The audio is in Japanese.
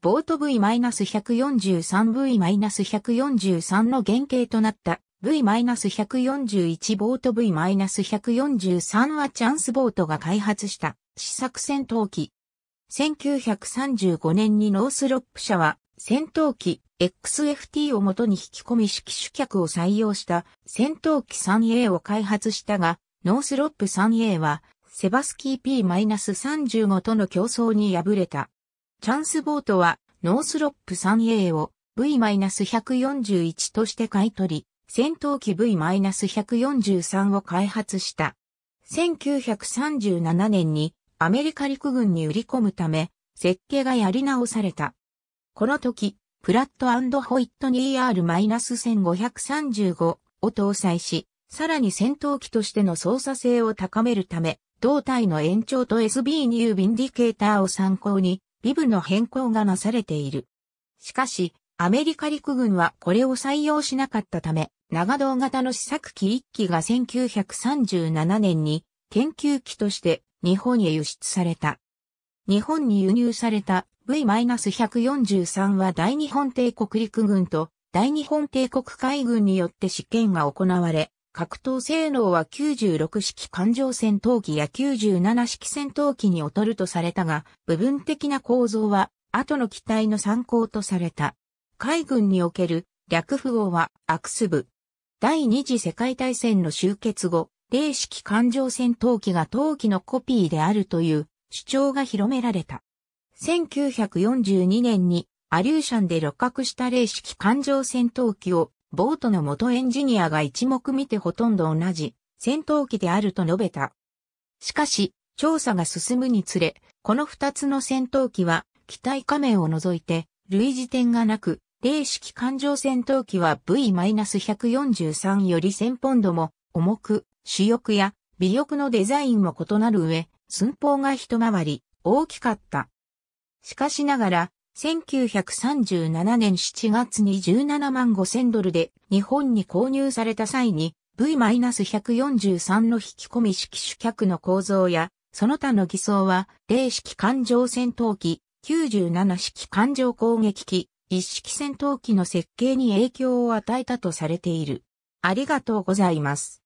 ボート V-143V-143 の原型となった V-141 ボート V-143 はチャンスボートが開発した試作戦闘機。1935年にノースロップ社は戦闘機 XFT を元に引き込み式主客を採用した戦闘機 3A を開発したが、ノースロップ 3A はセバスキー P-35 との競争に敗れた。チャンスボートは、ノースロップ 3A を V-141 として買い取り、戦闘機 V-143 を開発した。1937年にアメリカ陸軍に売り込むため、設計がやり直された。この時、プラットホイットニー r 1 5 3 5を搭載し、さらに戦闘機としての操作性を高めるため、胴体の延長と SB に郵ンディケーターを参考に、ビブの変更がなされている。しかし、アメリカ陸軍はこれを採用しなかったため、長胴型の試作機1機が1937年に研究機として日本へ輸出された。日本に輸入された V-143 は大日本帝国陸軍と大日本帝国海軍によって試験が行われ、格闘性能は96式環状戦闘機や97式戦闘機に劣るとされたが、部分的な構造は後の機体の参考とされた。海軍における略符号はアクス部。第二次世界大戦の終結後、零式環状戦闘機が闘機のコピーであるという主張が広められた。1942年にアリューシャンで旅客した零式環状戦闘機をボートの元エンジニアが一目見てほとんど同じ戦闘機であると述べた。しかし、調査が進むにつれ、この二つの戦闘機は、機体仮面を除いて、類似点がなく、零式艦上戦闘機は V-143 より1000ポンドも重く、主翼や尾翼のデザインも異なる上、寸法が一回り大きかった。しかしながら、1937年7月に17万5000ドルで日本に購入された際に V-143 の引き込み式主客の構造やその他の偽装は0式艦上戦闘機97式艦上攻撃機1式戦闘機の設計に影響を与えたとされている。ありがとうございます。